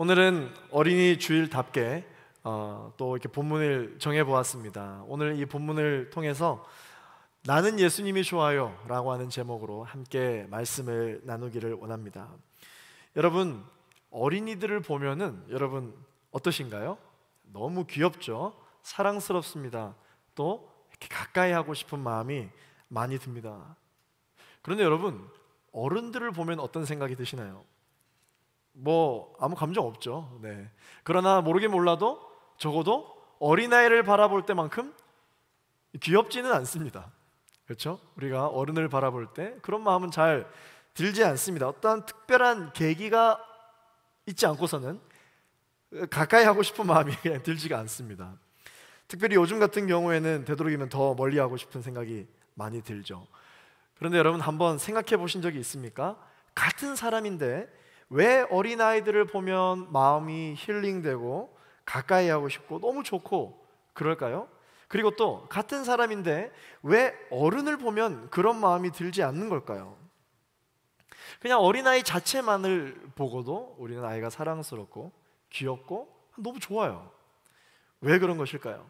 오늘은 어린이 주일답게 어, 또 이렇게 본문을 정해 보았습니다. 오늘 이 본문을 통해서 나는 예수님이 좋아요라고 하는 제목으로 함께 말씀을 나누기를 원합니다. 여러분 어린이들을 보면은 여러분 어떠신가요? 너무 귀엽죠? 사랑스럽습니다. 또 이렇게 가까이 하고 싶은 마음이 많이 듭니다. 그런데 여러분 어른들을 보면 어떤 생각이 드시나요? 뭐 아무 감정 없죠. 네. 그러나 모르긴 몰라도 적어도 어린아이를 바라볼 때만큼 귀엽지는 않습니다. 그렇죠? 우리가 어른을 바라볼 때 그런 마음은 잘 들지 않습니다. 어떠한 특별한 계기가 있지 않고서는 가까이 하고 싶은 마음이 그냥 들지가 않습니다. 특별히 요즘 같은 경우에는 되도록이면 더 멀리 하고 싶은 생각이 많이 들죠. 그런데 여러분 한번 생각해 보신 적이 있습니까? 같은 사람인데 왜 어린아이들을 보면 마음이 힐링되고 가까이 하고 싶고 너무 좋고 그럴까요? 그리고 또 같은 사람인데 왜 어른을 보면 그런 마음이 들지 않는 걸까요? 그냥 어린아이 자체만을 보고도 우리는 아이가 사랑스럽고 귀엽고 너무 좋아요. 왜 그런 것일까요?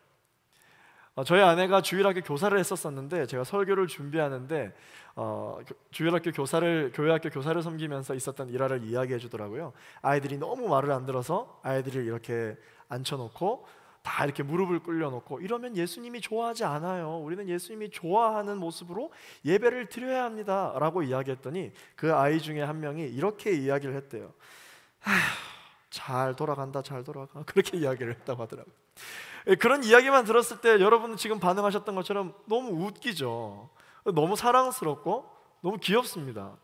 어, 저희 아내가 주일학교 교사를 했었었는데 제가 설교를 준비하는데 어, 주일학교 교사를 교회학교 교사를 섬기면서 있었던 일화를 이야기해 주더라고요. 아이들이 너무 말을 안 들어서 아이들을 이렇게 앉혀놓고 다 이렇게 무릎을 꿇려놓고 이러면 예수님이 좋아하지 않아요. 우리는 예수님이 좋아하는 모습으로 예배를 드려야 합니다.라고 이야기했더니 그 아이 중에 한 명이 이렇게 이야기를 했대요. 잘 돌아간다, 잘 돌아가. 그렇게 이야기를 했다고 하더라고요. 예, 그런 이야기만 들었을 때 여러분 은 지금 반응하셨던 것처럼 너무 웃기죠. 너무 사랑스럽고 너무 귀엽습니다.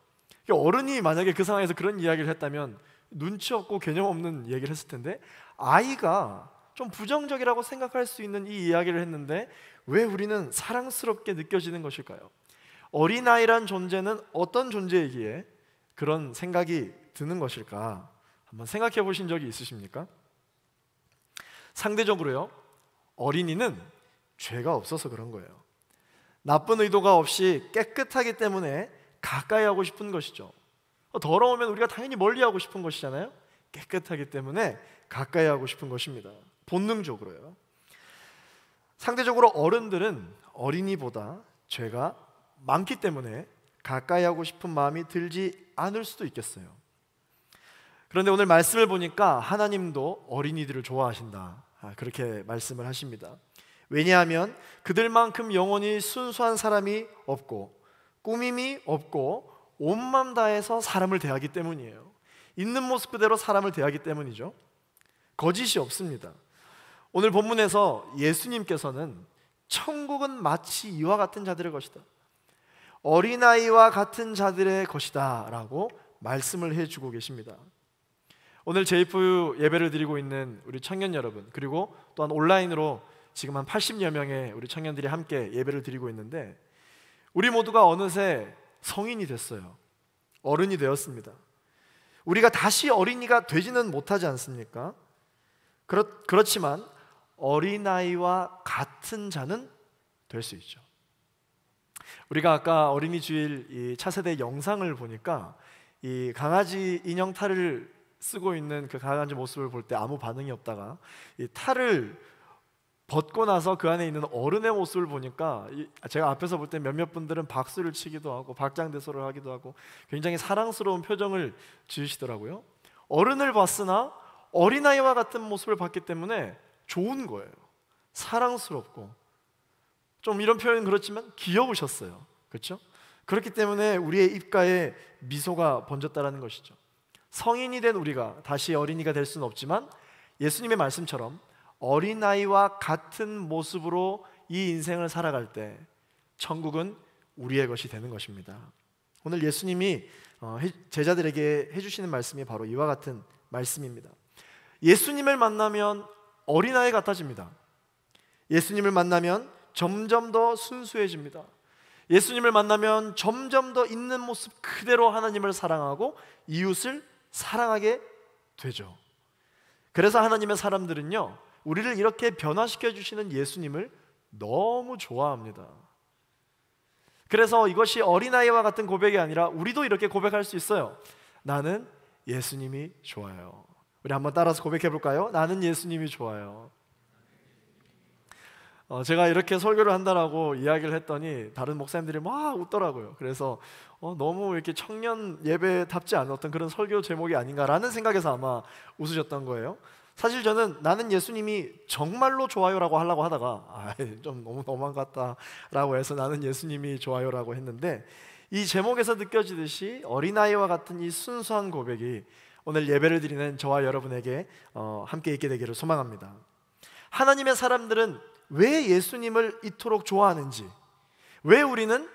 어른이 만약에 그 상황에서 그런 이야기를 했다면 눈치 없고 개념 없는 얘기를 했을 텐데 아이가 좀 부정적이라고 생각할 수 있는 이 이야기를 했는데 왜 우리는 사랑스럽게 느껴지는 것일까요? 어린아이란 존재는 어떤 존재이기에 그런 생각이 드는 것일까? 한번 생각해 보신 적이 있으십니까? 상대적으로요. 어린이는 죄가 없어서 그런 거예요. 나쁜 의도가 없이 깨끗하기 때문에 가까이 하고 싶은 것이죠. 어, 더러우면 우리가 당연히 멀리 하고 싶은 것이잖아요. 깨끗하기 때문에 가까이 하고 싶은 것입니다. 본능적으로요. 상대적으로 어른들은 어린이보다 죄가 많기 때문에 가까이 하고 싶은 마음이 들지 않을 수도 있겠어요. 그런데 오늘 말씀을 보니까 하나님도 어린이들을 좋아하신다. 아, 그렇게 말씀을 하십니다. 왜냐하면 그들만큼 영혼이 순수한 사람이 없고 꾸밈이 없고 온맘 다해서 사람을 대하기 때문이에요. 있는 모습 그대로 사람을 대하기 때문이죠. 거짓이 없습니다. 오늘 본문에서 예수님께서는 천국은 마치 이와 같은 자들의 것이다. 어린아이와 같은 자들의 것이다. 라고 말씀을 해주고 계십니다. 오늘 제이프 예배를 드리고 있는 우리 청년 여러분 그리고 또한 온라인으로 지금 한 80여 명의 우리 청년들이 함께 예배를 드리고 있는데 우리 모두가 어느새 성인이 됐어요. 어른이 되었습니다. 우리가 다시 어린이가 되지는 못하지 않습니까? 그렇, 그렇지만 어린아이와 같은 자는 될 수 있죠. 우리가 아까 어린이 주일 이 차세대 영상을 보니까 이 강아지 인형 탈을 쓰고 있는 그 가라앉은 모습을 볼 때 아무 반응이 없다가 이 탈을 벗고 나서 그 안에 있는 어른의 모습을 보니까 제가 앞에서 볼 때 몇몇 분들은 박수를 치기도 하고 박장대소를 하기도 하고 굉장히 사랑스러운 표정을 지으시더라고요. 어른을 봤으나 어린아이와 같은 모습을 봤기 때문에 좋은 거예요. 사랑스럽고 좀 이런 표현은 그렇지만 귀여우셨어요. 그렇죠? 그렇기 때문에 우리의 입가에 미소가 번졌다라는 것이죠. 성인이 된 우리가 다시 어린이가 될 수는 없지만 예수님의 말씀처럼 어린아이와 같은 모습으로 이 인생을 살아갈 때 천국은 우리의 것이 되는 것입니다. 오늘 예수님이 어, 제자들에게 해주시는 말씀이 바로 이와 같은 말씀입니다. 예수님을 만나면 어린아이 같아집니다. 예수님을 만나면 점점 더 순수해집니다. 예수님을 만나면 점점 더 있는 모습 그대로 하나님을 사랑하고 이웃을 사랑하게 되죠. 그래서 하나님의 사람들은요, 우리를 이렇게 변화시켜 주시는 예수님을 너무 좋아합니다. 그래서 이것이 어린아이와 같은 고백이 아니라 우리도 이렇게 고백할 수 있어요. 나는 예수님이 좋아요. 우리 한번 따라서 고백해 볼까요? 나는 예수님이 좋아요. 어, 제가 이렇게 설교를 한다라고 이야기를 했더니 다른 목사님들이 막 웃더라고요. 그래서 어, 너무 이렇게 청년 예배답지 않은 어떤 그런 설교 제목이 아닌가라는 생각에서 아마 웃으셨던 거예요. 사실 저는 나는 예수님이 정말로 좋아요라고 하려고 하다가 아, 좀 너무 너무한 것 같다라고 해서 나는 예수님이 좋아요라고 했는데 이 제목에서 느껴지듯이 어린아이와 같은 이 순수한 고백이 오늘 예배를 드리는 저와 여러분에게 어, 함께 있게 되기를 소망합니다. 하나님의 사람들은 왜 예수님을 이토록 좋아하는지, 왜 우리는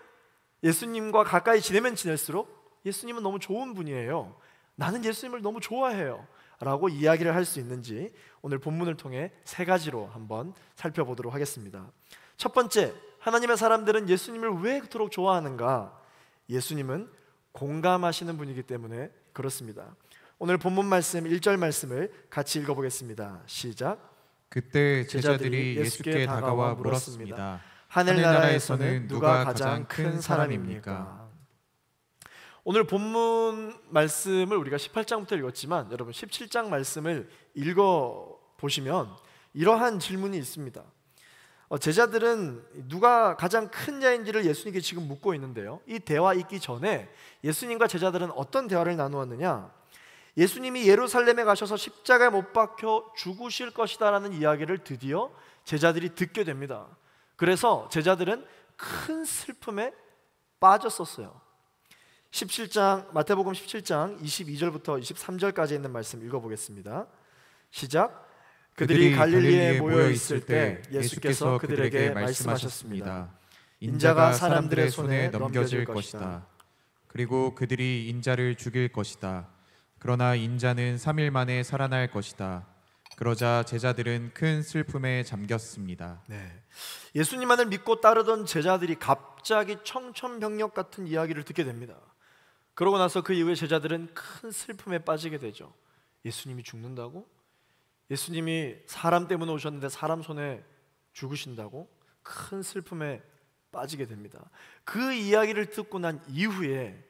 예수님과 가까이 지내면 지낼수록 예수님은 너무 좋은 분이에요. 나는 예수님을 너무 좋아해요. 라고 이야기를 할 수 있는지 오늘 본문을 통해 세 가지로 한번 살펴보도록 하겠습니다. 첫 번째, 하나님의 사람들은 예수님을 왜 그토록 좋아하는가? 예수님은 공감하시는 분이기 때문에 그렇습니다. 오늘 본문 말씀 1절 말씀을 같이 읽어보겠습니다. 시작. 그때 제자들이 예수께 다가와 물었습니다. 하늘나라에서는 누가 가장 큰 사람입니까? 오늘 본문 말씀을 우리가 18장부터 읽었지만 여러분 17장 말씀을 읽어 보시면 이러한 질문이 있습니다. 어, 제자들은 누가 가장 큰 자인지를 예수님께 지금 묻고 있는데요. 이 대화 있기 전에 예수님과 제자들은 어떤 대화를 나누었느냐? 예수님이 예루살렘에 가셔서 십자가에 못 박혀 죽으실 것이다라는 이야기를 드디어 제자들이 듣게 됩니다. 그래서 제자들은 큰 슬픔에 빠졌었어요. 17장 마태복음 17장 22절부터 23절까지 있는 말씀 읽어보겠습니다. 시작. 그들이 갈릴리에 모여 있을 때 예수께서 그들에게 말씀하셨습니다. 인자가 사람들의 손에 넘겨질 것이다. 그리고 그들이 인자를 죽일 것이다. 그러나 인자는 3일 만에 살아날 것이다. 그러자 제자들은 큰 슬픔에 잠겼습니다. 네. 예수님만을 믿고 따르던 제자들이 갑자기 청천벽력 같은 이야기를 듣게 됩니다. 그러고 나서 그 이후에 제자들은 큰 슬픔에 빠지게 되죠. 예수님이 죽는다고? 예수님이 사람 때문에 오셨는데 사람 손에 죽으신다고? 큰 슬픔에 빠지게 됩니다. 그 이야기를 듣고 난 이후에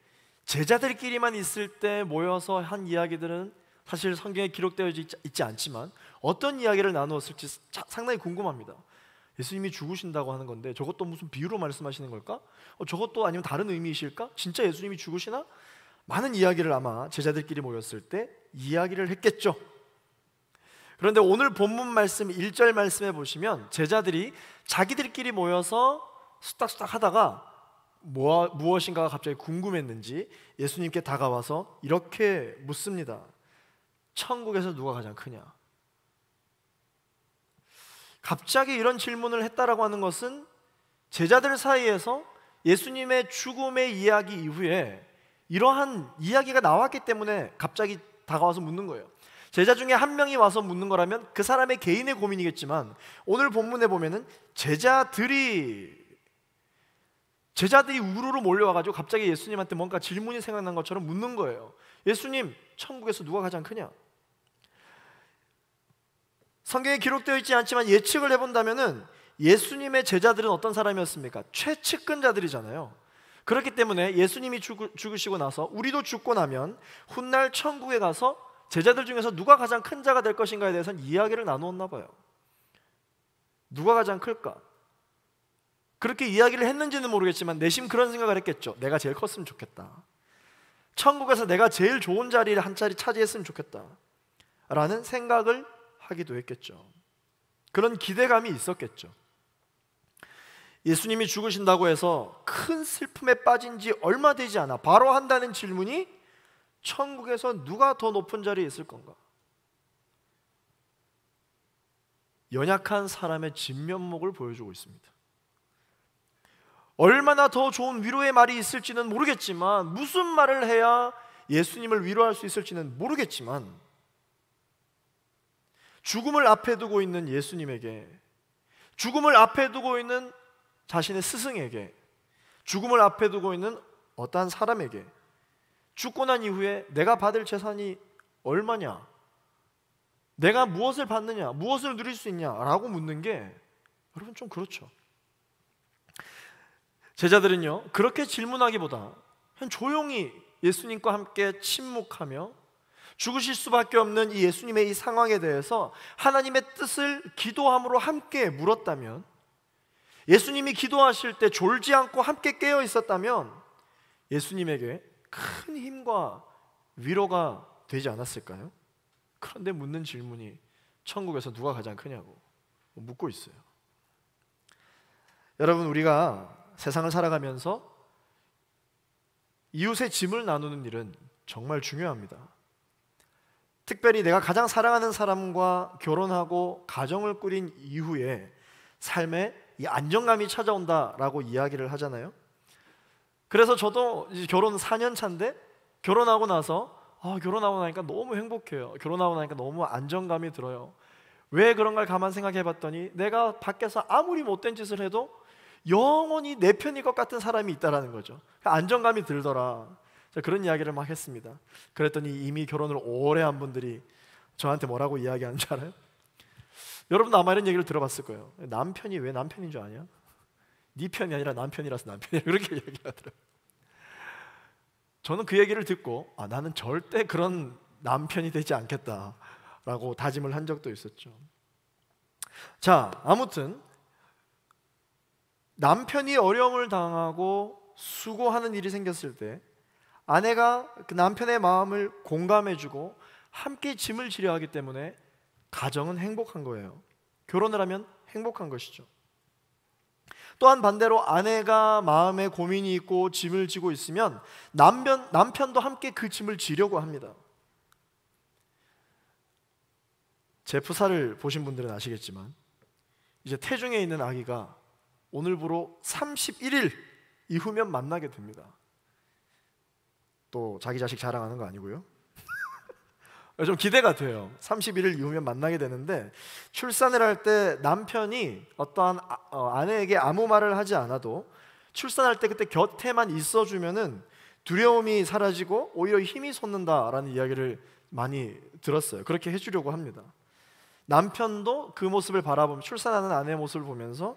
제자들끼리만 있을 때 모여서 한 이야기들은 사실 성경에 기록되어 있지 않지만 어떤 이야기를 나누었을지 상당히 궁금합니다. 예수님이 죽으신다고 하는 건데 저것도 무슨 비유로 말씀하시는 걸까? 어, 저것도 아니면 다른 의미이실까? 진짜 예수님이 죽으시나? 많은 이야기를 아마 제자들끼리 모였을 때 이야기를 했겠죠. 그런데 오늘 본문 말씀 1절 말씀해 보시면 제자들이 자기들끼리 모여서 수딱수딱 하다가 뭐, 무엇인가가 갑자기 궁금했는지 예수님께 다가와서 이렇게 묻습니다. 천국에서 누가 가장 크냐? 갑자기 이런 질문을 했다라고 하는 것은 제자들 사이에서 예수님의 죽음의 이야기 이후에 이러한 이야기가 나왔기 때문에 갑자기 다가와서 묻는 거예요. 제자 중에 한 명이 와서 묻는 거라면 그 사람의 개인의 고민이겠지만 오늘 본문에 보면은 제자들이 제자들이 우르르 몰려와가지고 갑자기 예수님한테 뭔가 질문이 생각난 것처럼 묻는 거예요. 예수님, 천국에서 누가 가장 크냐? 성경에 기록되어 있지 않지만 예측을 해본다면은 예수님의 제자들은 어떤 사람이었습니까? 최측근자들이잖아요. 그렇기 때문에 예수님이 죽, 죽으시고 나서 우리도 죽고 나면 훗날 천국에 가서 제자들 중에서 누가 가장 큰 자가 될 것인가에 대해서는 이야기를 나누었나 봐요. 누가 가장 클까? 그렇게 이야기를 했는지는 모르겠지만 내심 그런 생각을 했겠죠. 내가 제일 컸으면 좋겠다. 천국에서 내가 제일 좋은 자리를 한 자리 차지했으면 좋겠다. 라는 생각을 하기도 했겠죠. 그런 기대감이 있었겠죠. 예수님이 죽으신다고 해서 큰 슬픔에 빠진 지 얼마 되지 않아 바로 한다는 질문이 천국에서 누가 더 높은 자리에 있을 건가? 연약한 사람의 진면목을 보여주고 있습니다. 얼마나 더 좋은 위로의 말이 있을지는 모르겠지만 무슨 말을 해야 예수님을 위로할 수 있을지는 모르겠지만 죽음을 앞에 두고 있는 예수님에게 죽음을 앞에 두고 있는 자신의 스승에게 죽음을 앞에 두고 있는 어떠한 사람에게 죽고 난 이후에 내가 받을 재산이 얼마냐? 내가 무엇을 받느냐? 무엇을 누릴 수 있냐? 라고 묻는 게 여러분 좀 그렇죠. 제자들은요, 그렇게 질문하기보다 조용히 예수님과 함께 침묵하며 죽으실 수밖에 없는 이 예수님의 이 상황에 대해서 하나님의 뜻을 기도함으로 함께 물었다면 예수님이 기도하실 때 졸지 않고 함께 깨어 있었다면 예수님에게 큰 힘과 위로가 되지 않았을까요? 그런데 묻는 질문이 천국에서 누가 가장 크냐고 묻고 있어요. 여러분 우리가 세상을 살아가면서 이웃의 짐을 나누는 일은 정말 중요합니다. 특별히 내가 가장 사랑하는 사람과 결혼하고 가정을 꾸린 이후에 삶에 이 안정감이 찾아온다라고 이야기를 하잖아요. 그래서 저도 결혼 4년 차인데 결혼하고 나서 아, 결혼하고 나니까 너무 행복해요. 결혼하고 나니까 너무 안정감이 들어요. 왜 그런걸 가만 생각해 봤더니 내가 밖에서 아무리 못된 짓을 해도 영원히 내 편일 것 같은 사람이 있다라는 거죠. 그러니까 안정감이 들더라. 그런 이야기를 막 했습니다. 그랬더니 이미 결혼을 오래 한 분들이 저한테 뭐라고 이야기하는 줄 알아요? 여러분도 아마 이런 얘기를 들어봤을 거예요. 남편이 왜 남편인 줄 아냐? 네 편이 아니라 남편이라서 남편이야 그렇게 얘기하더라고요 저는 그 얘기를 듣고 아 나는 절대 그런 남편이 되지 않겠다라고 다짐을 한 적도 있었죠. 자, 아무튼 남편이 어려움을 당하고 수고하는 일이 생겼을 때 아내가 그 남편의 마음을 공감해주고 함께 짐을 지려 하기 때문에 가정은 행복한 거예요. 결혼을 하면 행복한 것이죠. 또한 반대로 아내가 마음에 고민이 있고 짐을 지고 있으면 남편, 남편도 함께 그 짐을 지려고 합니다. 제프사를 보신 분들은 아시겠지만 이제 태중에 있는 아기가 오늘부로 31일 이후면 만나게 됩니다. 또 자기 자식 자랑하는 거 아니고요. 좀 기대가 돼요. 31일 이후면 만나게 되는데 출산을 할 때 남편이 어떠한 아, 어, 내에게 아무 말을 하지 않아도 출산할 때 그때 곁에만 있어주면은 두려움이 사라지고 오히려 힘이 솟는다라는 이야기를 많이 들었어요. 그렇게 해주려고 합니다. 남편도 그 모습을 바라보면 출산하는 아내의 모습을 보면서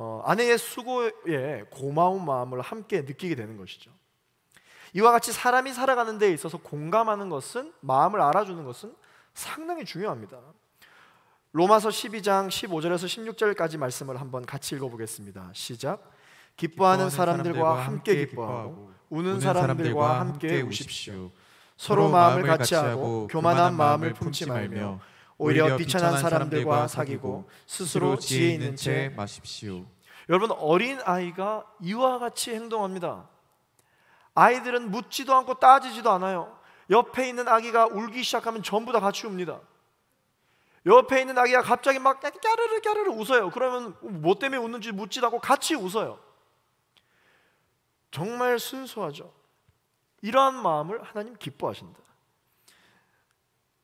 어, 아내의 수고에 고마운 마음을 함께 느끼게 되는 것이죠. 이와 같이 사람이 살아가는 데 있어서 공감하는 것은 마음을 알아주는 것은 상당히 중요합니다. 로마서 12장 15절에서 16절까지 말씀을 한번 같이 읽어보겠습니다. 시작. 기뻐하는, 사람들과, 함께 기뻐하고, 우는 사람들과 함께 우십시오. 서로 마음을 같이 하고 교만한 마음을 품지 말며 오히려 비천한 사람들과 사귀고 스스로 지혜 있는 채 마십시오. 여러분 어린 아이가 이와 같이 행동합니다. 아이들은 묻지도 않고 따지지도 않아요. 옆에 있는 아기가 울기 시작하면 전부 다 같이 웁니다. 옆에 있는 아기가 갑자기 막 까르르 까르르 웃어요. 그러면 뭐 때문에 웃는지 묻지도 않고 같이 웃어요. 정말 순수하죠. 이러한 마음을 하나님 기뻐하신다.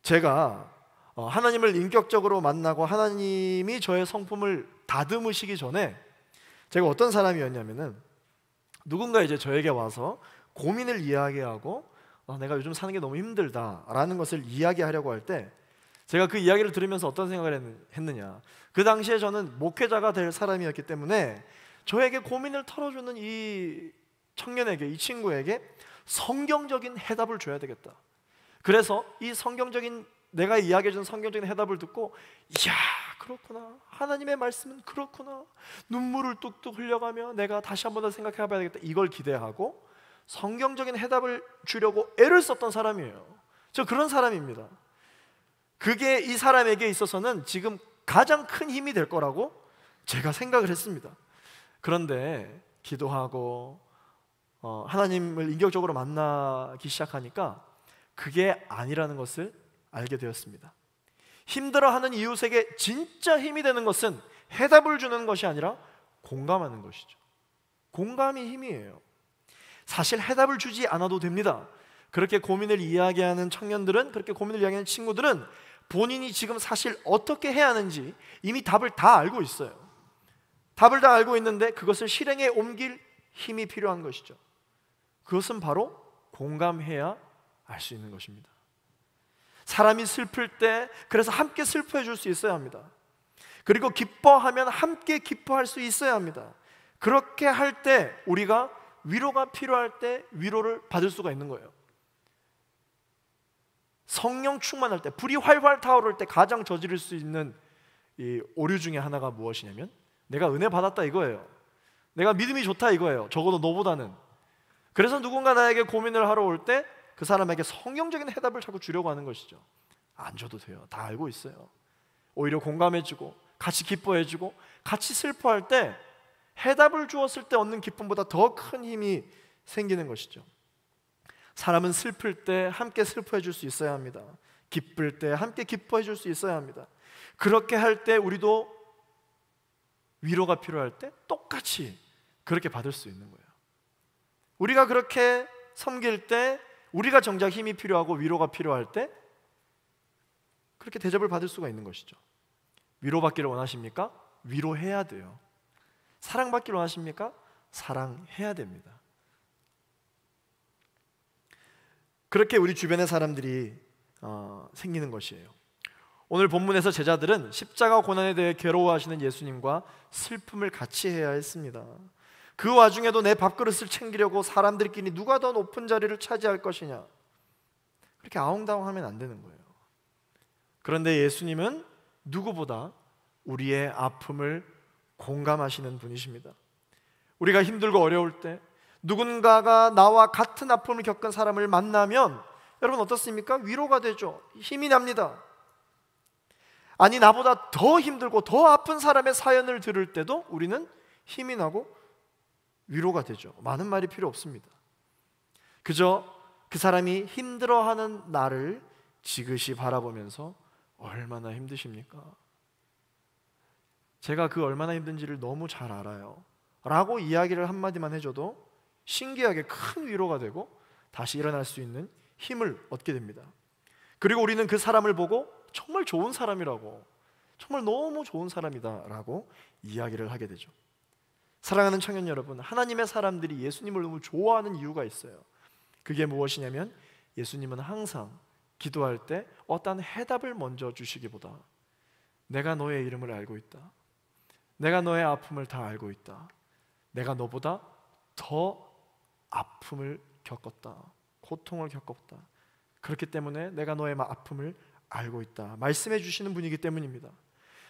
제가 어, 하나님을 인격적으로 만나고 하나님이 저의 성품을 다듬으시기 전에 제가 어떤 사람이었냐면은 누군가 이제 저에게 와서 고민을 이야기하고 어, 내가 요즘 사는 게 너무 힘들다라는 것을 이야기하려고 할 때 제가 그 이야기를 들으면서 어떤 생각을 했느냐 그 당시에 저는 목회자가 될 사람이었기 때문에 저에게 고민을 털어주는 이 청년에게 이 친구에게 성경적인 해답을 줘야 되겠다 그래서 이 성경적인 내가 이야기해 준 성경적인 해답을 듣고 이야 그렇구나 하나님의 말씀은 그렇구나 눈물을 뚝뚝 흘려가며 내가 다시 한 번 더 생각해 봐야겠다 이걸 기대하고 성경적인 해답을 주려고 애를 썼던 사람이에요 저 그런 사람입니다 그게 이 사람에게 있어서는 지금 가장 큰 힘이 될 거라고 제가 생각을 했습니다 그런데 기도하고 어, 하나님을 인격적으로 만나기 시작하니까 그게 아니라는 것을 알게 되었습니다. 힘들어하는 이웃에게 진짜 힘이 되는 것은 해답을 주는 것이 아니라 공감하는 것이죠. 공감이 힘이에요. 사실 해답을 주지 않아도 됩니다. 그렇게 고민을 이야기하는 청년들은 그렇게 고민을 이야기하는 친구들은 본인이 지금 사실 어떻게 해야 하는지 이미 답을 다 알고 있어요. 답을 다 알고 있는데 그것을 실행에 옮길 힘이 필요한 것이죠. 그것은 바로 공감해야 알 수 있는 것입니다. 사람이 슬플 때 그래서 함께 슬퍼해 줄 수 있어야 합니다. 그리고 기뻐하면 함께 기뻐할 수 있어야 합니다. 그렇게 할 때 우리가 위로가 필요할 때 위로를 받을 수가 있는 거예요. 성령 충만할 때 불이 활활 타오를 때 가장 저지를 수 있는 이 오류 중에 하나가 무엇이냐면 내가 은혜 받았다 이거예요. 내가 믿음이 좋다 이거예요. 적어도 너보다는. 그래서 누군가 나에게 고민을 하러 올때 그 사람에게 성경적인 해답을 자꾸 주려고 하는 것이죠. 안 줘도 돼요. 다 알고 있어요. 오히려 공감해주고 같이 기뻐해주고 같이 슬퍼할 때 해답을 주었을 때 얻는 기쁨보다 더 큰 힘이 생기는 것이죠. 사람은 슬플 때 함께 슬퍼해 줄 수 있어야 합니다. 기쁠 때 함께 기뻐해 줄 수 있어야 합니다. 그렇게 할 때 우리도 위로가 필요할 때 똑같이 그렇게 받을 수 있는 거예요. 우리가 그렇게 섬길 때 우리가 정작 힘이 필요하고 위로가 필요할 때 그렇게 대접을 받을 수가 있는 것이죠. 위로받기를 원하십니까? 위로해야 돼요. 사랑받기를 원하십니까? 사랑해야 됩니다. 그렇게 우리 주변의 사람들이 어, 생기는 것이에요. 오늘 본문에서 제자들은 십자가 고난에 대해 괴로워하시는 예수님과 슬픔을 같이 해야 했습니다. 그 와중에도 내 밥그릇을 챙기려고 사람들끼리 누가 더 높은 자리를 차지할 것이냐. 그렇게 아웅다웅하면 안 되는 거예요. 그런데 예수님은 누구보다 우리의 아픔을 공감하시는 분이십니다. 우리가 힘들고 어려울 때 누군가가 나와 같은 아픔을 겪은 사람을 만나면 여러분 어떻습니까? 위로가 되죠. 힘이 납니다. 아니 나보다 더 힘들고 더 아픈 사람의 사연을 들을 때도 우리는 힘이 나고 위로가 되죠. 많은 말이 필요 없습니다. 그저 그 사람이 힘들어하는 나를 지그시 바라보면서 얼마나 힘드십니까? 제가 그 얼마나 힘든지를 너무 잘 알아요. 라고 이야기를 한마디만 해줘도 신기하게 큰 위로가 되고 다시 일어날 수 있는 힘을 얻게 됩니다. 그리고 우리는 그 사람을 보고 정말 좋은 사람이라고 정말 너무 좋은 사람이다라고 이야기를 하게 되죠. 사랑하는 청년 여러분, 하나님의 사람들이 예수님을 너무 좋아하는 이유가 있어요. 그게 무엇이냐면 예수님은 항상 기도할 때 어떤 해답을 먼저 주시기보다 내가 너의 이름을 알고 있다. 내가 너의 아픔을 다 알고 있다. 내가 너보다 더 아픔을 겪었다. 고통을 겪었다. 그렇기 때문에 내가 너의 아픔을 알고 있다. 말씀해 주시는 분이기 때문입니다.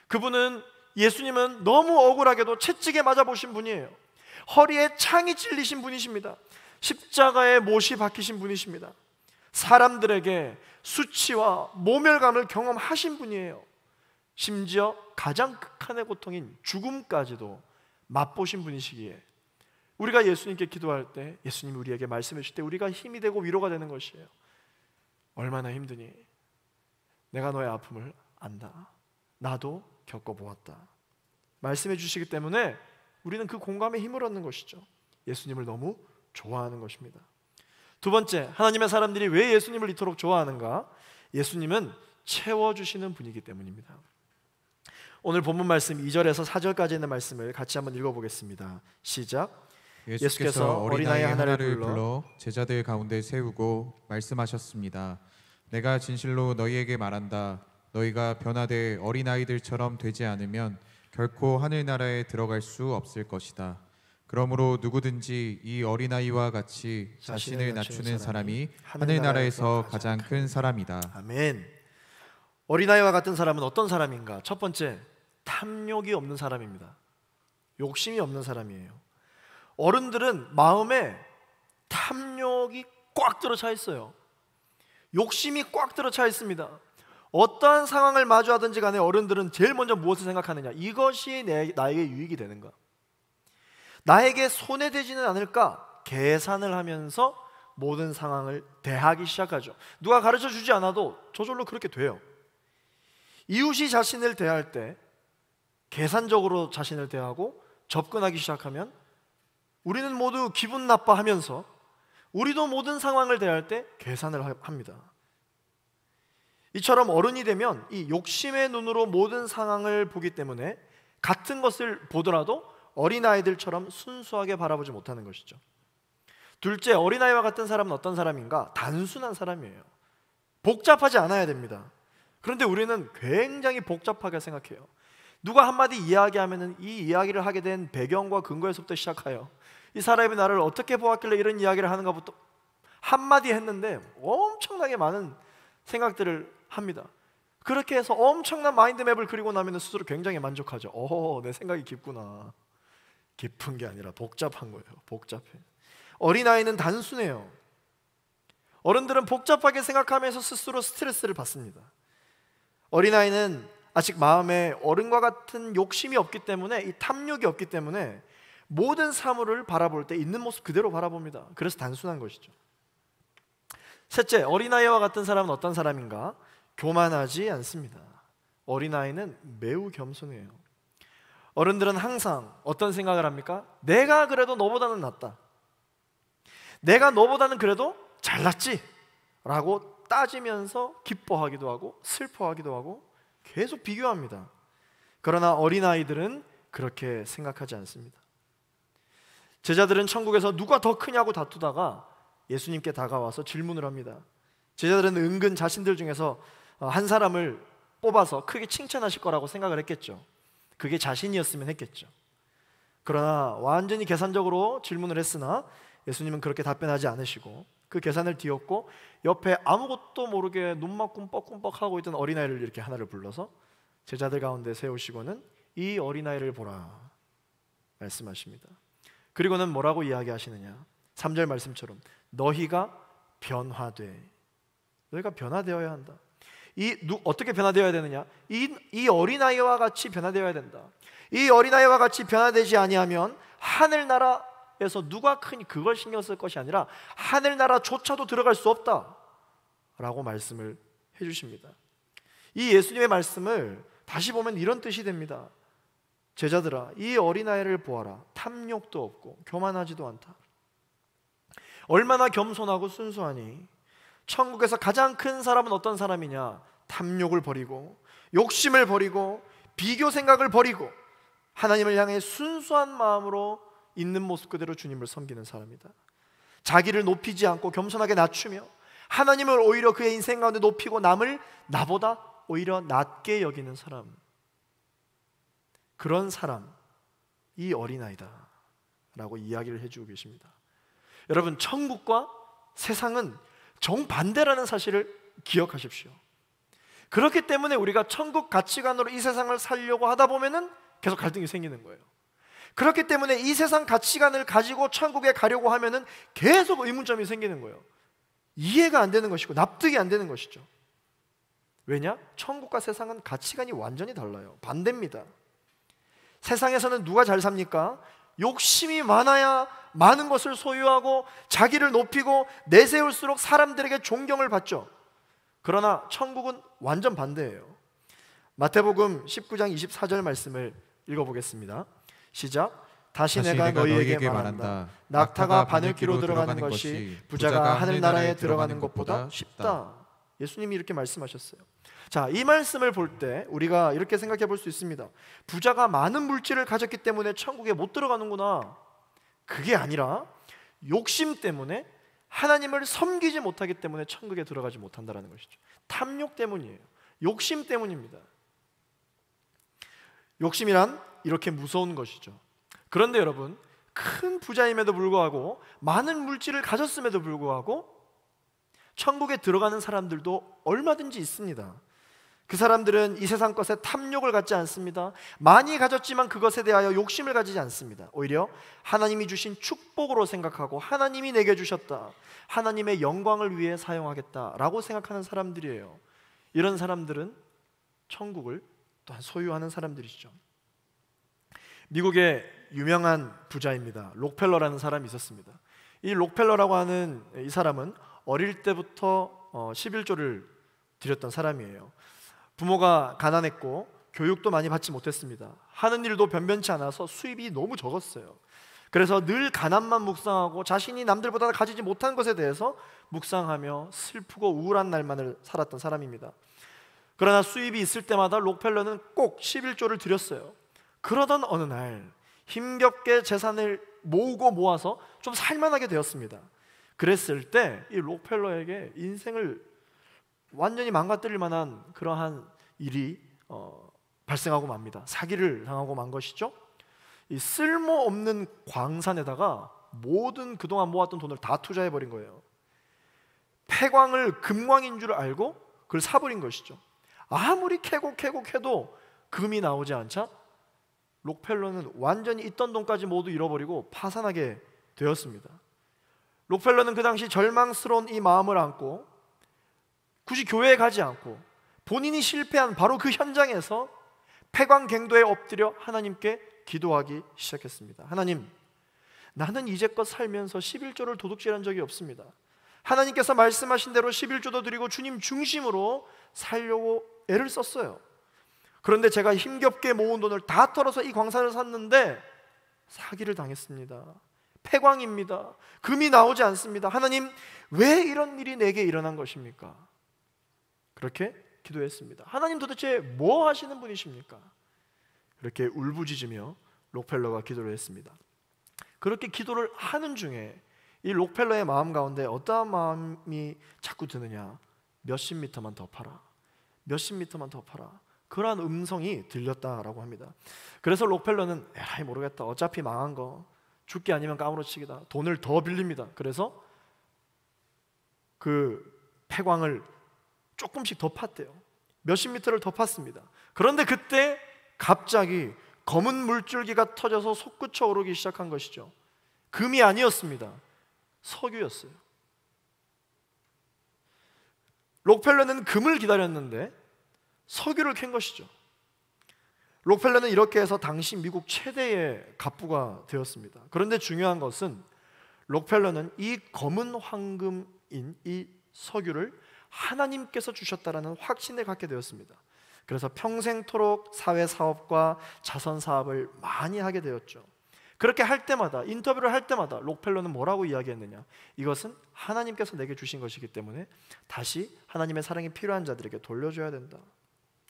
그분은 예수님은 너무 억울하게도 채찍에 맞아보신 분이에요. 허리에 창이 찔리신 분이십니다. 십자가에 못이 박히신 분이십니다. 사람들에게 수치와 모멸감을 경험하신 분이에요. 심지어 가장 극한의 고통인 죽음까지도 맛보신 분이시기에 우리가 예수님께 기도할 때 예수님이 우리에게 말씀해 주실 때 우리가 힘이 되고 위로가 되는 것이에요. 얼마나 힘드니? 내가 너의 아픔을 안다. 나도 겪어보았다. 말씀해 주시기 때문에 우리는 그 공감에 힘을 얻는 것이죠. 예수님을 너무 좋아하는 것입니다. 두 번째, 하나님의 사람들이 왜 예수님을 이토록 좋아하는가? 예수님은 채워주시는 분이기 때문입니다. 오늘 본문 말씀 2절에서 4절까지 있는 말씀을 같이 한번 읽어보겠습니다. 시작. 예수께서, 예수께서 어린아이 하나를 불러 제자들 가운데 세우고 말씀하셨습니다. 내가 진실로 너희에게 말한다. 너희가 변화되 어린아이들처럼 되지 않으면 결코 하늘나라에 들어갈 수 없을 것이다. 그러므로 누구든지 이 어린아이와 같이 자신을 낮추는 사람이 하늘나라에서 가장 큰 사람이다. 아멘. 어린아이와 같은 사람은 어떤 사람인가? 첫 번째, 탐욕이 없는 사람입니다. 욕심이 없는 사람이에요. 어른들은 마음에 탐욕이 꽉 들어차 있어요. 욕심이 꽉 들어차 있습니다. 어떠한 상황을 마주하든지 간에 어른들은 제일 먼저 무엇을 생각하느냐? 이것이 내, 나에게 유익이 되는가? 나에게 손해되지는 않을까? 계산을 하면서 모든 상황을 대하기 시작하죠. 누가 가르쳐 주지 않아도 저절로 그렇게 돼요. 이웃이 자신을 대할 때 계산적으로 자신을 대하고 접근하기 시작하면 우리는 모두 기분 나빠하면서 우리도 모든 상황을 대할 때 계산을 합니다. 이처럼 어른이 되면 이 욕심의 눈으로 모든 상황을 보기 때문에 같은 것을 보더라도 어린아이들처럼 순수하게 바라보지 못하는 것이죠. 둘째, 어린아이와 같은 사람은 어떤 사람인가? 단순한 사람이에요. 복잡하지 않아야 됩니다. 그런데 우리는 굉장히 복잡하게 생각해요. 누가 한마디 이야기하면이 이야기를 하게 된 배경과 근거에서부터 시작하여 이 사람이 나를 어떻게 보았길래 이런 이야기를 하는가부터 한마디 했는데 엄청나게 많은 생각들을 합니다. 그렇게 해서 엄청난 마인드맵을 그리고 나면 스스로 굉장히 만족하죠. 오, 내 생각이 깊구나. 깊은 게 아니라 복잡한 거예요. 복잡해. 어린아이는 단순해요. 어른들은 복잡하게 생각하면서 스스로 스트레스를 받습니다. 어린아이는 아직 마음에 어른과 같은 욕심이 없기 때문에 이 탐욕이 없기 때문에 모든 사물을 바라볼 때 있는 모습 그대로 바라봅니다. 그래서 단순한 것이죠. 셋째, 어린아이와 같은 사람은 어떤 사람인가? 교만하지 않습니다. 어린아이는 매우 겸손해요. 어른들은 항상 어떤 생각을 합니까? 내가 그래도 너보다는 낫다. 내가 너보다는 그래도 잘났지. 라고 따지면서 기뻐하기도 하고 슬퍼하기도 하고 계속 비교합니다. 그러나 어린아이들은 그렇게 생각하지 않습니다. 제자들은 천국에서 누가 더 크냐고 다투다가 예수님께 다가와서 질문을 합니다. 제자들은 은근 자신들 중에서 어, 한 사람을 뽑아서 크게 칭찬하실 거라고 생각을 했겠죠. 그게 자신이었으면 했겠죠. 그러나 완전히 계산적으로 질문을 했으나 예수님은 그렇게 답변하지 않으시고 그 계산을 뒤엎고 옆에 아무것도 모르게 눈만 꿈뻑꿈뻑 하고 있던 어린아이를 이렇게 하나를 불러서 제자들 가운데 세우시고는 이 어린아이를 보라 말씀하십니다. 그리고는 뭐라고 이야기하시느냐? 3절 말씀처럼 너희가 변화돼. 너희가 변화되어야 한다. 이 누, 어떻게 변화되어야 되느냐? 이, 이 어린아이와 같이 변화되어야 된다. 이 어린아이와 같이 변화되지 아니하면 하늘나라에서 누가 큰 그걸 신경 쓸 것이 아니라 하늘나라조차도 들어갈 수 없다. 라고 말씀을 해 주십니다. 이 예수님의 말씀을 다시 보면 이런 뜻이 됩니다. 제자들아, 이 어린아이를 보아라. 탐욕도 없고 교만하지도 않다. 얼마나 겸손하고 순수하니 천국에서 가장 큰 사람은 어떤 사람이냐? 탐욕을 버리고 욕심을 버리고 비교 생각을 버리고 하나님을 향해 순수한 마음으로 있는 모습 그대로 주님을 섬기는 사람이다. 자기를 높이지 않고 겸손하게 낮추며 하나님을 오히려 그의 인생 가운데 높이고 남을 나보다 오히려 낮게 여기는 사람. 그런 사람, 이 어린아이다. 라고 이야기를 해주고 계십니다. 여러분, 천국과 세상은 정반대라는 사실을 기억하십시오. 그렇기 때문에 우리가 천국 가치관으로 이 세상을 살려고 하다 보면은 계속 갈등이 생기는 거예요. 그렇기 때문에 이 세상 가치관을 가지고 천국에 가려고 하면은 계속 의문점이 생기는 거예요. 이해가 안 되는 것이고 납득이 안 되는 것이죠. 왜냐? 천국과 세상은 가치관이 완전히 달라요. 반대입니다. 세상에서는 누가 잘 삽니까? 욕심이 많아야 많은 것을 소유하고 자기를 높이고 내세울수록 사람들에게 존경을 받죠. 그러나 천국은 완전 반대예요. 마태복음 19장 24절 말씀을 읽어보겠습니다. 시작. 다시, 다시 내가, 내가 너희에게, 말한다. 말한다. 낙타가 바늘귀로 들어가는 것이 부자가 하늘나라에 들어가는 것보다 쉽다. 예수님이 이렇게 말씀하셨어요. 자, 이 말씀을 볼 때 우리가 이렇게 생각해 볼 수 있습니다. 부자가 많은 물질을 가졌기 때문에 천국에 못 들어가는구나. 그게 아니라 욕심 때문에 하나님을 섬기지 못하기 때문에 천국에 들어가지 못한다라는 것이죠. 탐욕 때문이에요. 욕심 때문입니다. 욕심이란 이렇게 무서운 것이죠. 그런데 여러분, 큰 부자임에도 불구하고 많은 물질을 가졌음에도 불구하고 천국에 들어가는 사람들도 얼마든지 있습니다. 그 사람들은 이 세상 것에 탐욕을 갖지 않습니다. 많이 가졌지만 그것에 대하여 욕심을 가지지 않습니다. 오히려 하나님이 주신 축복으로 생각하고 하나님이 내게 주셨다. 하나님의 영광을 위해 사용하겠다라고 생각하는 사람들이에요. 이런 사람들은 천국을 또한 소유하는 사람들이죠. 미국의 유명한 부자입니다. 록펠러라는 사람이 있었습니다. 이 록펠러라고 하는 이 사람은 어릴 때부터 11조를 어, 드렸던 사람이에요. 부모가 가난했고 교육도 많이 받지 못했습니다. 하는 일도 변변치 않아서 수입이 너무 적었어요. 그래서 늘 가난만 묵상하고 자신이 남들보다 가지지 못한 것에 대해서 묵상하며 슬프고 우울한 날만을 살았던 사람입니다. 그러나 수입이 있을 때마다 록펠러는 꼭 11조를 드렸어요. 그러던 어느 날 힘겹게 재산을 모으고 모아서 좀 살만하게 되었습니다. 그랬을 때 이 록펠러에게 인생을 완전히 망가뜨릴 만한 그러한 일이 어, 발생하고 맙니다. 사기를 당하고 만 것이죠. 이 쓸모없는 광산에다가 모든 그동안 모았던 돈을 다 투자해 버린 거예요. 폐광을 금광인 줄 알고 그걸 사버린 것이죠. 아무리 캐고 캐고 캐도 금이 나오지 않자 록펠러는 완전히 있던 돈까지 모두 잃어버리고 파산하게 되었습니다. 록펠러는 그 당시 절망스러운 이 마음을 안고 굳이 교회에 가지 않고 본인이 실패한 바로 그 현장에서 패광갱도에 엎드려 하나님께 기도하기 시작했습니다. 하나님, 나는 이제껏 살면서 11조를 도둑질한 적이 없습니다. 하나님께서 말씀하신 대로 11조도 드리고 주님 중심으로 살려고 애를 썼어요. 그런데 제가 힘겹게 모은 돈을 다 털어서 이 광산을 샀는데 사기를 당했습니다. 패광입니다. 금이 나오지 않습니다. 하나님, 왜 이런 일이 내게 일어난 것입니까? 그렇게 기도했습니다. 하나님 도대체 뭐 하시는 분이십니까? 이렇게 울부짖으며 록펠러가 기도를 했습니다. 그렇게 기도를 하는 중에 이 록펠러의 마음 가운데 어떠한 마음이 자꾸 드느냐? 몇십 미터만 더 파라. 몇십 미터만 더 파라. 그러한 음성이 들렸다라고 합니다. 그래서 록펠러는 에라이 모르겠다. 어차피 망한 거. 죽기 아니면 까무러치기다. 돈을 더 빌립니다. 그래서 그 폐광을 조금씩 더 팠대요. 몇십 미터를 더 팠습니다. 그런데 그때 갑자기 검은 물줄기가 터져서 솟구쳐 오르기 시작한 것이죠. 금이 아니었습니다. 석유였어요. 록펠러는 금을 기다렸는데 석유를 캔 것이죠. 록펠러는 이렇게 해서 당시 미국 최대의 갑부가 되었습니다. 그런데 중요한 것은 록펠러는 이 검은 황금인 이 석유를 하나님께서 주셨다라는 확신을 갖게 되었습니다. 그래서 평생토록 사회 사업과 자선 사업을 많이 하게 되었죠. 그렇게 할 때마다 인터뷰를 할 때마다 록펠러는 뭐라고 이야기했느냐? 이것은 하나님께서 내게 주신 것이기 때문에 다시 하나님의 사랑이 필요한 자들에게 돌려줘야 된다.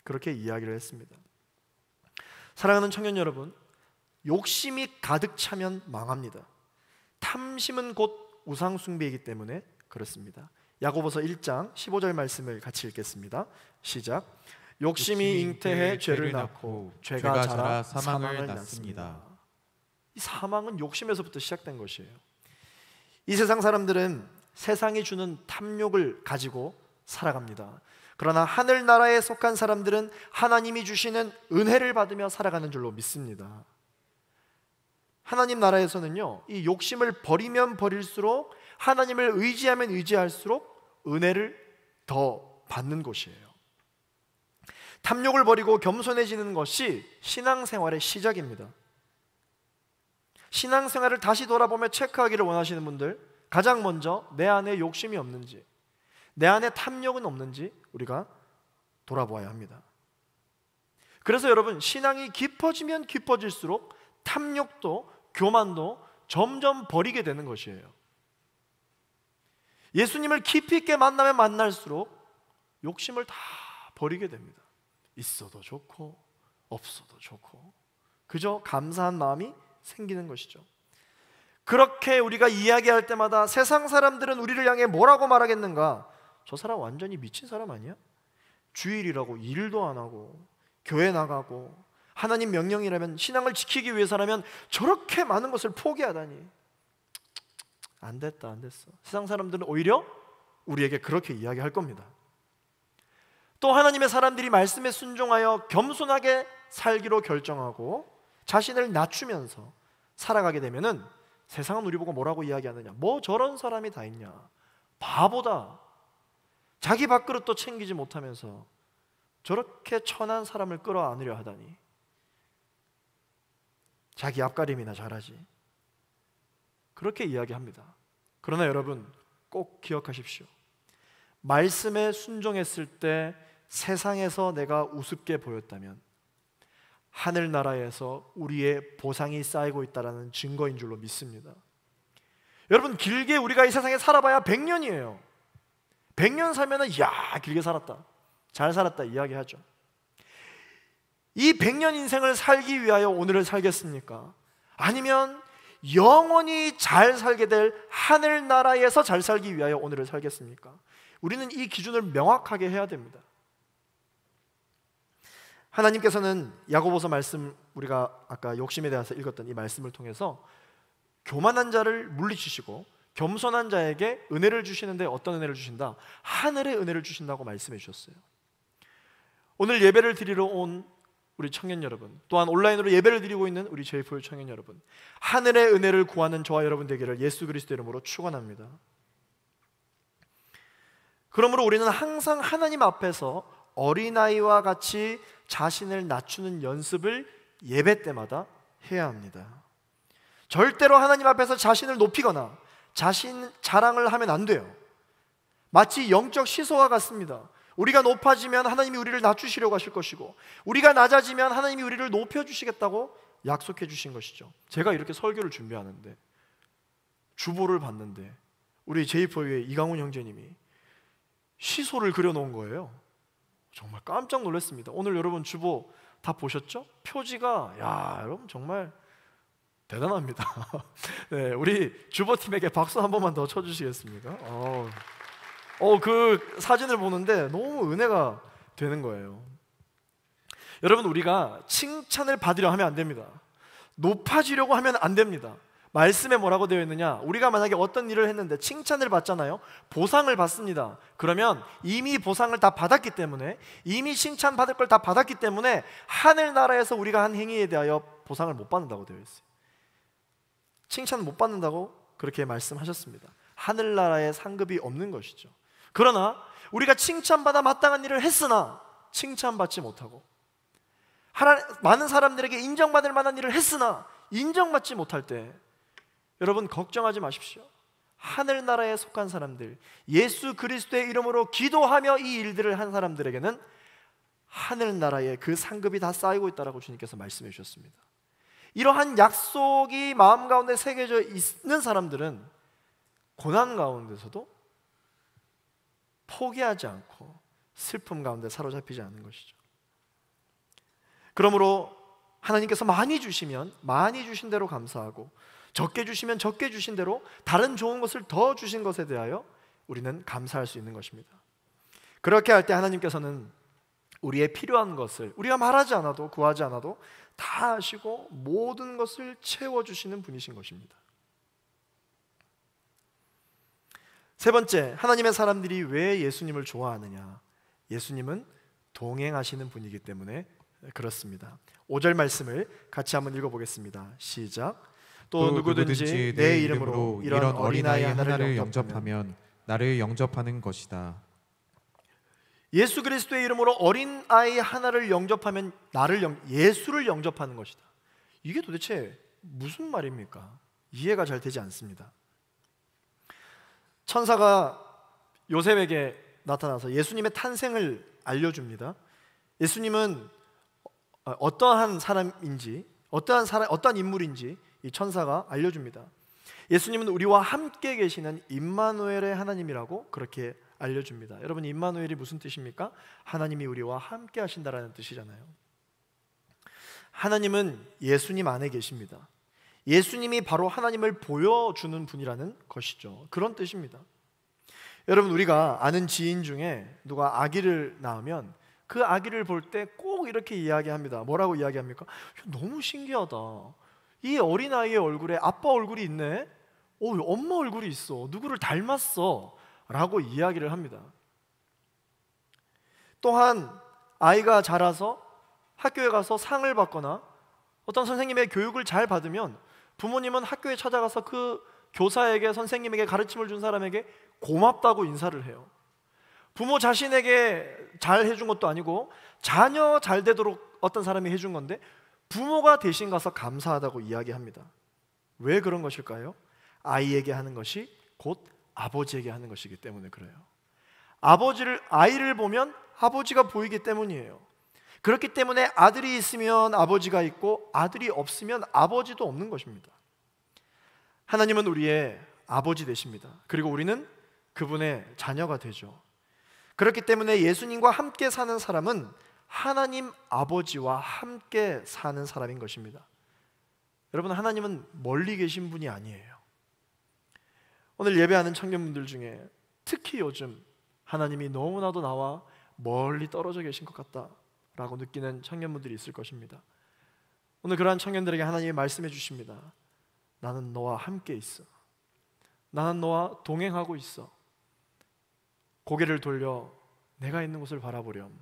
그렇게 이야기를 했습니다. 사랑하는 청년 여러분, 욕심이 가득 차면 망합니다. 탐심은 곧 우상숭배이기 때문에 그렇습니다. 야고보서 1장 15절 말씀을 같이 읽겠습니다. 시작. 욕심이 잉태해 죄를 낳고 죄가 자라 사망을 낳습니다. 이 사망은 욕심에서부터 시작된 것이에요. 이 세상 사람들은 세상이 주는 탐욕을 가지고 살아갑니다. 그러나 하늘 나라에 속한 사람들은 하나님이 주시는 은혜를 받으며 살아가는 줄로 믿습니다. 하나님 나라에서는요, 이 욕심을 버리면 버릴수록 하나님을 의지하면 의지할수록 은혜를 더 받는 곳이에요. 탐욕을 버리고 겸손해지는 것이 신앙생활의 시작입니다. 신앙생활을 다시 돌아보며 체크하기를 원하시는 분들, 가장 먼저 내 안에 욕심이 없는지, 내 안에 탐욕은 없는지 우리가 돌아보아야 합니다. 그래서 여러분, 신앙이 깊어지면 깊어질수록 탐욕도 교만도 점점 버리게 되는 것이에요. 예수님을 깊이 있게 만나면 만날수록 욕심을 다 버리게 됩니다. 있어도 좋고 없어도 좋고 그저 감사한 마음이 생기는 것이죠. 그렇게 우리가 이야기할 때마다 세상 사람들은 우리를 향해 뭐라고 말하겠는가? 저 사람 완전히 미친 사람 아니야? 주일이라고 일도 안 하고 교회 나가고 하나님 명령이라면 신앙을 지키기 위해서라면 저렇게 많은 것을 포기하다니 안 됐다, 안 됐어. 세상 사람들은 오히려 우리에게 그렇게 이야기할 겁니다. 또 하나님의 사람들이 말씀에 순종하여 겸손하게 살기로 결정하고 자신을 낮추면서 살아가게 되면은 세상은 우리 보고 뭐라고 이야기하느냐? 뭐 저런 사람이 다 있냐? 바보다. 자기 밥그릇도 챙기지 못하면서 저렇게 천한 사람을 끌어안으려 하다니. 자기 앞가림이나 잘하지. 그렇게 이야기합니다. 그러나 여러분 꼭 기억하십시오. 말씀에 순종했을 때 세상에서 내가 우습게 보였다면 하늘 나라에서 우리의 보상이 쌓이고 있다라는 증거인 줄로 믿습니다. 여러분 길게 우리가 이 세상에 살아봐야 100년이에요. 100년 살면은 야, 길게 살았다. 잘 살았다 이야기하죠. 이 100년 인생을 살기 위하여 오늘을 살겠습니까? 아니면 영원히 잘 살게 될 하늘 나라에서 잘 살기 위하여 오늘을 살겠습니까? 우리는 이 기준을 명확하게 해야 됩니다. 하나님께서는 야고보서 말씀 우리가 아까 욕심에 대해서 읽었던 이 말씀을 통해서 교만한 자를 물리치시고 겸손한 자에게 은혜를 주시는데 어떤 은혜를 주신다? 하늘의 은혜를 주신다고 말씀해 주셨어요. 오늘 예배를 드리러 온 우리 청년 여러분, 또한 온라인으로 예배를 드리고 있는 우리 제이폴 청년 여러분, 하늘의 은혜를 구하는 저와 여러분 되기를 예수 그리스도 이름으로 축원합니다. 그러므로 우리는 항상 하나님 앞에서 어린아이와 같이 자신을 낮추는 연습을 예배 때마다 해야 합니다. 절대로 하나님 앞에서 자신을 높이거나 자신 자랑을 하면 안 돼요. 마치 영적 시소와 같습니다. 우리가 높아지면 하나님이 우리를 낮추시려고 하실 것이고 우리가 낮아지면 하나님이 우리를 높여 주시겠다고 약속해 주신 것이죠. 제가 이렇게 설교를 준비하는데 주보를 봤는데 우리 제이퍼의 이강훈 형제님이 시소를 그려 놓은 거예요. 정말 깜짝 놀랐습니다. 오늘 여러분 주보 다 보셨죠? 표지가 야, 여러분 정말 대단합니다. 네, 우리 주보팀에게 박수 한 번만 더 쳐주시겠습니까? 어. 어, 그 사진을 보는데 너무 은혜가 되는 거예요. 여러분, 우리가 칭찬을 받으려 하면 안 됩니다. 높아지려고 하면 안 됩니다. 말씀에 뭐라고 되어 있느냐? 우리가 만약에 어떤 일을 했는데 칭찬을 받잖아요. 보상을 받습니다. 그러면 이미 보상을 다 받았기 때문에 이미 칭찬 받을 걸 다 받았기 때문에 하늘 나라에서 우리가 한 행위에 대하여 보상을 못 받는다고 되어 있어요. 칭찬 못 받는다고 그렇게 말씀하셨습니다. 하늘 나라에 상급이 없는 것이죠. 그러나 우리가 칭찬받아 마땅한 일을 했으나 칭찬받지 못하고 많은 사람들에게 인정받을 만한 일을 했으나 인정받지 못할 때 여러분 걱정하지 마십시오. 하늘나라에 속한 사람들, 예수 그리스도의 이름으로 기도하며 이 일들을 한 사람들에게는 하늘나라에 그 상급이 다 쌓이고 있다라고 주님께서 말씀해 주셨습니다. 이러한 약속이 마음 가운데 새겨져 있는 사람들은 고난 가운데서도 포기하지 않고 슬픔 가운데 사로잡히지 않는 것이죠. 그러므로 하나님께서 많이 주시면 많이 주신 대로 감사하고 적게 주시면 적게 주신 대로 다른 좋은 것을 더 주신 것에 대하여 우리는 감사할 수 있는 것입니다. 그렇게 할 때 하나님께서는 우리의 필요한 것을 우리가 말하지 않아도 구하지 않아도 다 아시고 모든 것을 채워 주시는 분이신 것입니다. 세 번째, 하나님의 사람들이 왜 예수님을 좋아하느냐? 예수님은 동행하시는 분이기 때문에 그렇습니다. 5절 말씀을 같이 한번 읽어보겠습니다. 시작. 또, 또 누구든지, 누구든지, 내 이름으로 이런, 이런 어린아이 하나를 영접하면 나를 영접하는 것이다. 예수 그리스도의 이름으로 어린 아이 하나를 영접하면 나를 영, 예수를 영접하는 것이다. 이게 도대체 무슨 말입니까? 이해가 잘 되지 않습니다. 천사가 요셉에게 나타나서 예수님의 탄생을 알려줍니다. 예수님은 어떠한 사람인지, 어떠한 사람, 어떠한 인물인지 이 천사가 알려줍니다. 예수님은 우리와 함께 계시는 임마누엘의 하나님이라고 그렇게 알려줍니다. 여러분 임마누엘이 무슨 뜻입니까? 하나님이 우리와 함께 하신다라는 뜻이잖아요. 하나님은 예수님 안에 계십니다. 예수님이 바로 하나님을 보여주는 분이라는 것이죠. 그런 뜻입니다. 여러분 우리가 아는 지인 중에 누가 아기를 낳으면 그 아기를 볼 때 꼭 이렇게 이야기합니다. 뭐라고 이야기합니까? 너무 신기하다. 이 어린 아이의 얼굴에 아빠 얼굴이 있네. 오, 어, 엄마 얼굴이 있어. 누구를 닮았어.라고 이야기를 합니다. 또한 아이가 자라서 학교에 가서 상을 받거나 어떤 선생님의 교육을 잘 받으면 부모님은 학교에 찾아가서 그 교사에게 선생님에게 가르침을 준 사람에게 고맙다고 인사를 해요. 부모 자신에게 잘 해준 것도 아니고 자녀 잘 되도록 어떤 사람이 해준 건데 부모가 대신 가서 감사하다고 이야기합니다. 왜 그런 것일까요? 아이에게 하는 것이 곧 아버지에게 하는 것이기 때문에 그래요. 아버지를 아이를 보면 아버지가 보이기 때문이에요. 그렇기 때문에 아들이 있으면 아버지가 있고 아들이 없으면 아버지도 없는 것입니다. 하나님은 우리의 아버지 되십니다. 그리고 우리는 그분의 자녀가 되죠. 그렇기 때문에 예수님과 함께 사는 사람은 하나님 아버지와 함께 사는 사람인 것입니다. 여러분 하나님은 멀리 계신 분이 아니에요. 오늘 예배하는 청년분들 중에 특히 요즘 하나님이 너무나도 나와 멀리 떨어져 계신 것 같다 라고 느끼는 청년분들이 있을 것입니다. 오늘 그러한 청년들에게 하나님이 말씀해 주십니다. 나는 너와 함께 있어. 나는 너와 동행하고 있어. 고개를 돌려 내가 있는 곳을 바라보렴.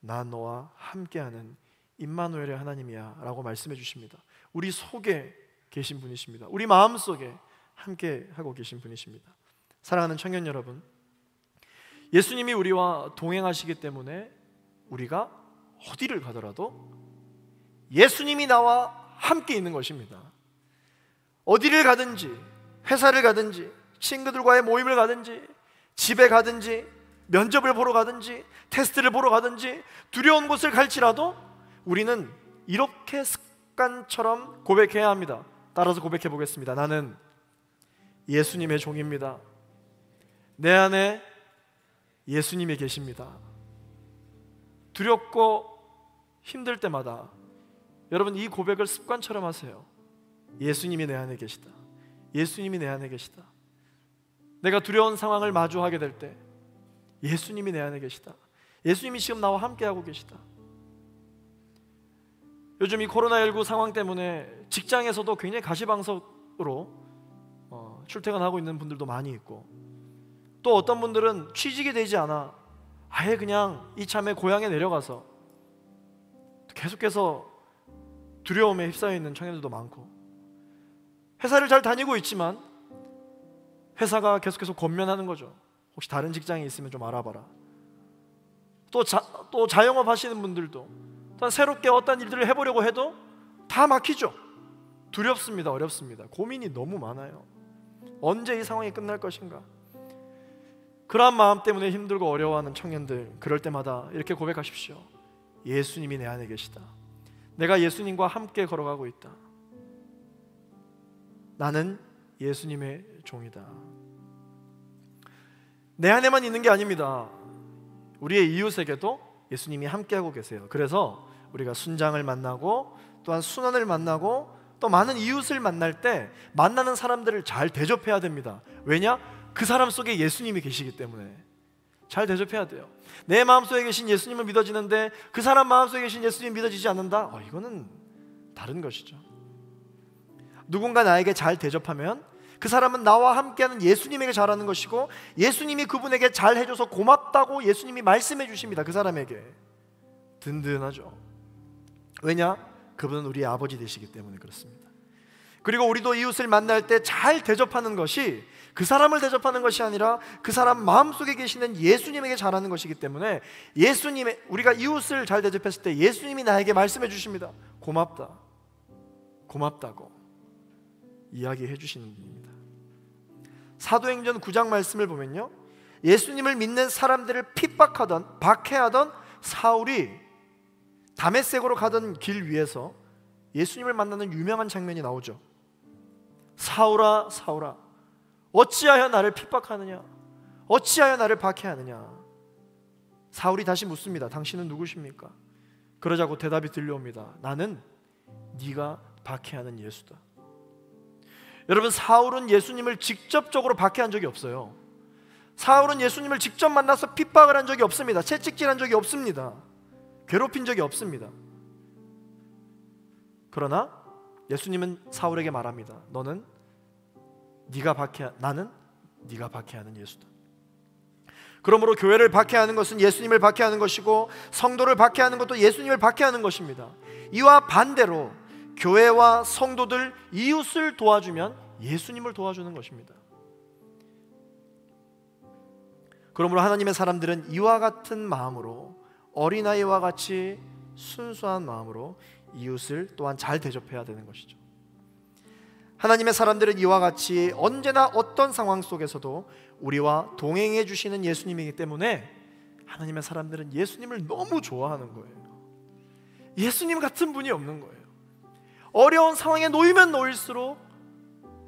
나 너와 함께하는 임마누엘의 하나님이야라고 말씀해 주십니다. 우리 속에 계신 분이십니다. 우리 마음 속에 함께 하고 계신 분이십니다. 사랑하는 청년 여러분, 예수님이 우리와 동행하시기 때문에 우리가 어디를 가더라도 예수님이 나와 함께 있는 것입니다. 어디를 가든지, 회사를 가든지, 친구들과의 모임을 가든지, 집에 가든지, 면접을 보러 가든지, 테스트를 보러 가든지, 두려운 곳을 갈지라도 우리는 이렇게 습관처럼 고백해야 합니다. 따라서 고백해 보겠습니다. 나는 예수님의 종입니다. 내 안에 예수님이 계십니다. 두렵고 힘들 때마다 여러분 이 고백을 습관처럼 하세요. 예수님이 내 안에 계시다. 예수님이 내 안에 계시다. 내가 두려운 상황을 마주하게 될 때 예수님이 내 안에 계시다. 예수님이 지금 나와 함께하고 계시다. 요즘 이 코로나19 상황 때문에 직장에서도 굉장히 가시방석으로 어, 출퇴근하고 있는 분들도 많이 있고 또 어떤 분들은 취직이 되지 않아 아예 그냥 이참에 고향에 내려가서 계속해서 두려움에 휩싸여 있는 청년들도 많고 회사를 잘 다니고 있지만 회사가 계속해서 권면하는 거죠. 혹시 다른 직장에 있으면 좀 알아봐라. 또, 자, 또 자영업 하시는 분들도 새롭게 어떤 일들을 해보려고 해도 다 막히죠. 두렵습니다. 어렵습니다. 고민이 너무 많아요. 언제 이 상황이 끝날 것인가? 그러한 마음 때문에 힘들고 어려워하는 청년들 그럴 때마다 이렇게 고백하십시오. 예수님이 내 안에 계시다. 내가 예수님과 함께 걸어가고 있다. 나는 예수님의 종이다. 내 안에만 있는 게 아닙니다. 우리의 이웃에게도 예수님이 함께하고 계세요. 그래서 우리가 순장을 만나고 또한 순환을 만나고 또 많은 이웃을 만날 때 만나는 사람들을 잘 대접해야 됩니다. 왜냐? 그 사람 속에 예수님이 계시기 때문에 잘 대접해야 돼요. 내 마음속에 계신 예수님을 믿어지는데 그 사람 마음속에 계신 예수님 믿어지지 않는다. 어, 이거는 다른 것이죠. 누군가 나에게 잘 대접하면 그 사람은 나와 함께하는 예수님에게 잘하는 것이고 예수님이 그분에게 잘 해줘서 고맙다고 예수님이 말씀해 주십니다. 그 사람에게 든든하죠. 왜냐? 그분은 우리 아버지 되시기 때문에 그렇습니다. 그리고 우리도 이웃을 만날 때 잘 대접하는 것이 그 사람을 대접하는 것이 아니라 그 사람 마음속에 계시는 예수님에게 잘하는 것이기 때문에 예수님의 우리가 이웃을 잘 대접했을 때 예수님이 나에게 말씀해 주십니다. 고맙다. 고맙다고 이야기해 주시는 분입니다. 사도행전 9장 말씀을 보면요. 예수님을 믿는 사람들을 핍박하던 박해하던 사울이 다메섹으로 가던 길 위에서 예수님을 만나는 유명한 장면이 나오죠. 사울아 사울아 어찌하여 나를 핍박하느냐? 어찌하여 나를 박해하느냐? 사울이 다시 묻습니다. 당신은 누구십니까? 그러자고 대답이 들려옵니다. 나는 네가 박해하는 예수다. 여러분 사울은 예수님을 직접적으로 박해한 적이 없어요. 사울은 예수님을 직접 만나서 핍박을 한 적이 없습니다. 채찍질한 적이 없습니다. 괴롭힌 적이 없습니다. 그러나 예수님은 사울에게 말합니다. 너는 네가 박해 나는 네가 박해하는 예수다. 그러므로 교회를 박해하는 것은 예수님을 박해하는 것이고 성도를 박해하는 것도 예수님을 박해하는 것입니다. 이와 반대로 교회와 성도들 이웃을 도와주면 예수님을 도와주는 것입니다. 그러므로 하나님의 사람들은 이와 같은 마음으로 어린아이와 같이 순수한 마음으로 이웃을 또한 잘 대접해야 되는 것이죠. 하나님의 사람들은 이와 같이 언제나 어떤 상황 속에서도 우리와 동행해 주시는 예수님이기 때문에 하나님의 사람들은 예수님을 너무 좋아하는 거예요. 예수님 같은 분이 없는 거예요. 어려운 상황에 놓이면 놓일수록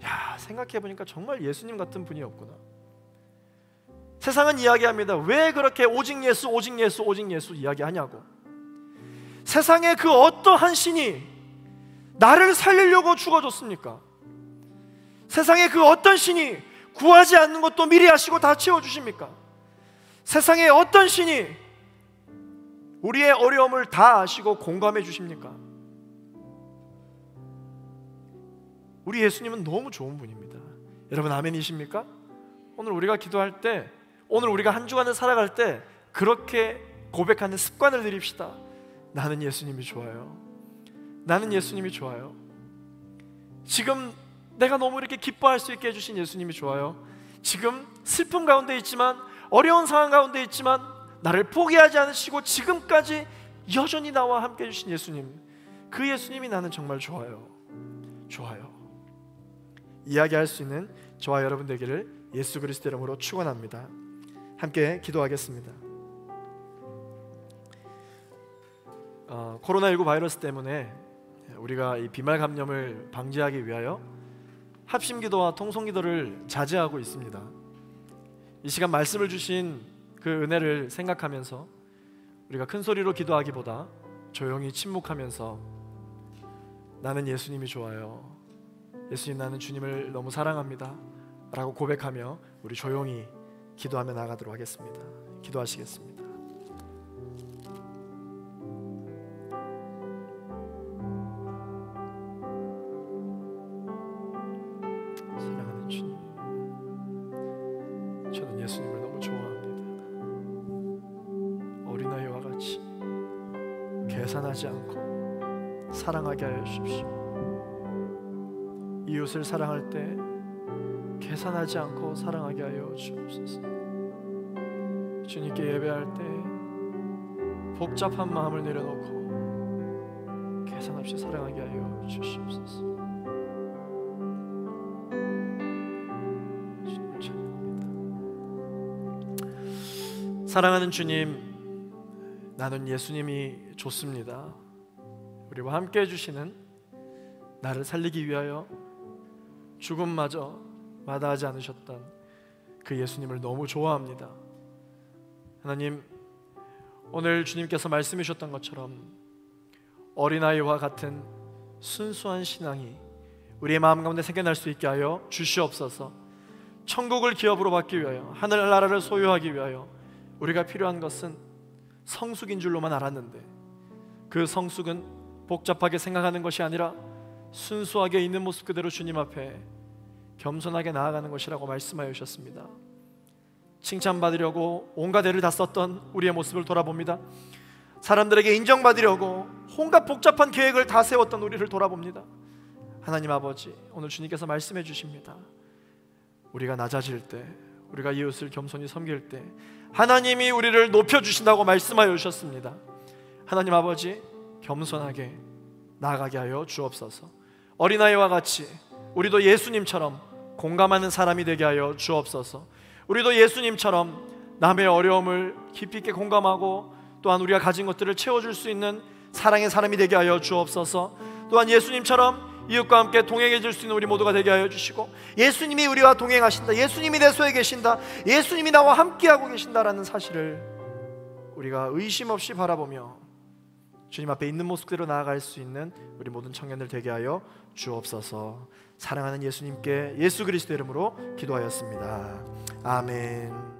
야, 생각해 보니까 정말 예수님 같은 분이 없구나. 세상은 이야기합니다. 왜 그렇게 오직 예수, 오직 예수, 오직 예수 이야기하냐고. 세상의 그 어떠한 신이 나를 살리려고 죽어줬습니까? 세상에그 어떤 신이 구하지 않는 것도 미리 아시고 다 채워주십니까? 세상의 어떤 신이 우리의 어려움을 다 아시고 공감해 주십니까? 우리 예수님은 너무 좋은 분입니다. 여러분 아멘이십니까? 오늘 우리가 기도할 때 오늘 우리가 한 주간을 살아갈 때 그렇게 고백하는 습관을 들입시다. 나는 예수님이 좋아요. 나는 예수님이 좋아요. 지금 내가 너무 이렇게 기뻐할 수 있게 해주신 예수님이 좋아요. 지금 슬픔 가운데 있지만 어려운 상황 가운데 있지만 나를 포기하지 않으시고 지금까지 여전히 나와 함께 해주신 예수님 그 예수님이 나는 정말 좋아요. 좋아요. 이야기할 수 있는 저와 여러분 되기를 예수 그리스도 이름으로 축원합니다. 함께 기도하겠습니다. 어, 코로나19 바이러스 때문에 우리가 이 비말 감염을 방지하기 위하여 합심기도와 통성기도를 자제하고 있습니다. 이 시간 말씀을 주신 그 은혜를 생각하면서 우리가 큰 소리로 기도하기보다 조용히 침묵하면서 나는 예수님이 좋아요. 예수님 나는 주님을 너무 사랑합니다. 라고 고백하며 우리 조용히 기도하며 나가도록 하겠습니다. 기도하시겠습니다. 이웃을 사랑할 때 계산하지 않고 사랑하게 하여 주옵소서. 주님께 예배할 때 복잡한 마음을 내려놓고 계산 없이 사랑하게 하여 주시옵소서. 사랑하는 주님, 나는 예수님이 좋습니다. 우리와 함께 해주시는 나를 살리기 위하여 죽음마저 마다하지 않으셨던 그 예수님을 너무 좋아합니다. 하나님, 오늘 주님께서 말씀해 주셨던 것처럼 어린아이와 같은 순수한 신앙이 우리의 마음 가운데 생겨날 수 있게 하여 주시옵소서. 천국을 기업으로 받기 위하여 하늘 나라를 소유하기 위하여 우리가 필요한 것은 성숙인 줄로만 알았는데 그 성숙은 복잡하게 생각하는 것이 아니라 순수하게 있는 모습 그대로 주님 앞에 겸손하게 나아가는 것이라고 말씀하여 주셨습니다. 칭찬받으려고 온갖 애를 다 썼던 우리의 모습을 돌아봅니다. 사람들에게 인정받으려고 온갖 복잡한 계획을 다 세웠던 우리를 돌아봅니다. 하나님 아버지, 오늘 주님께서 말씀해 주십니다. 우리가 낮아질 때, 우리가 이웃을 겸손히 섬길 때, 하나님이 우리를 높여 주신다고 말씀하여 주셨습니다. 하나님 아버지, 겸손하게 나가게 하여 주옵소서. 어린아이와 같이 우리도 예수님처럼 공감하는 사람이 되게 하여 주옵소서. 우리도 예수님처럼 남의 어려움을 깊이 있게 공감하고 또한 우리가 가진 것들을 채워줄 수 있는 사랑의 사람이 되게 하여 주옵소서. 또한 예수님처럼 이웃과 함께 동행해 줄 수 있는 우리 모두가 되게 하여 주시고 예수님이 우리와 동행하신다. 예수님이 내 소에 계신다. 예수님이 나와 함께하고 계신다라는 사실을 우리가 의심 없이 바라보며 주님 앞에 있는 모습 그대로 나아갈 수 있는 우리 모든 청년들 되게 하여 주옵소서. 사랑하는 예수님께 예수 그리스도 이름으로 기도하였습니다. 아멘.